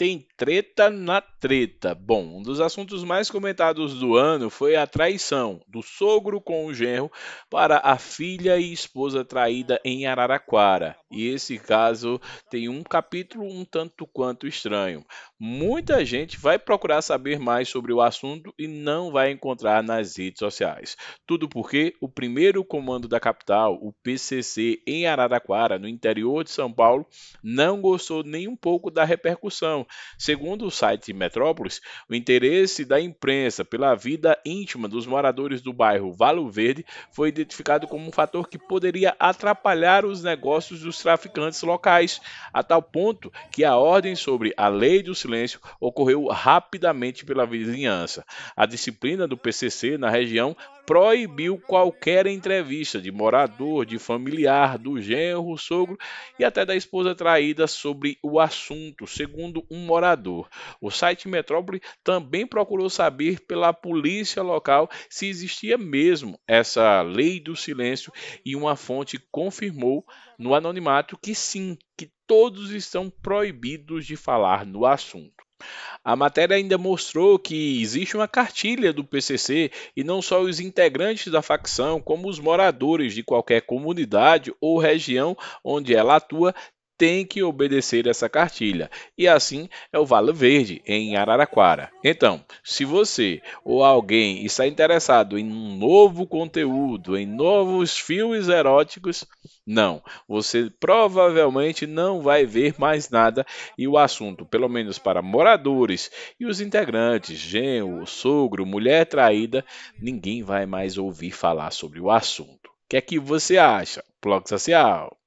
Tem treta na treta. Bom, um dos assuntos mais comentados do ano foi a traição do sogro com o genro para a filha e esposa traída em Araraquara. E esse caso tem um capítulo um tanto quanto estranho. Muita gente vai procurar saber mais sobre o assunto e não vai encontrar nas redes sociais. Tudo porque o primeiro comando da capital, o PCC, em Araraquara, no interior de São Paulo, não gostou nem um pouco da repercussão Segundo o site Metrópolis, o interesse da imprensa pela vida íntima dos moradores do bairro Valo Verde foi identificado como um fator que poderia atrapalhar os negócios dos traficantes locais, a tal ponto que a ordem sobre a lei do silêncio ocorreu rapidamente pela vizinhança. A disciplina do PCC na região proibiu qualquer entrevista de morador, de familiar, do genro, sogro e até da esposa traída sobre o assunto, segundo um morador. O site Metrópole também procurou saber pela polícia local se existia mesmo essa lei do silêncio e uma fonte confirmou no anonimato que sim, que todos estão proibidos de falar no assunto. A matéria ainda mostrou que existe uma cartilha do PCC e não só os integrantes da facção, como os moradores de qualquer comunidade ou região onde ela atua tem que obedecer essa cartilha. E assim é o Vale Verde em Araraquara. Então, se você ou alguém está interessado em um novo conteúdo, em novos filmes eróticos, não, você provavelmente não vai ver mais nada e o assunto, pelo menos para moradores e os integrantes, genro, sogro, mulher traída, ninguém vai mais ouvir falar sobre o assunto. O que é que você acha, blog social?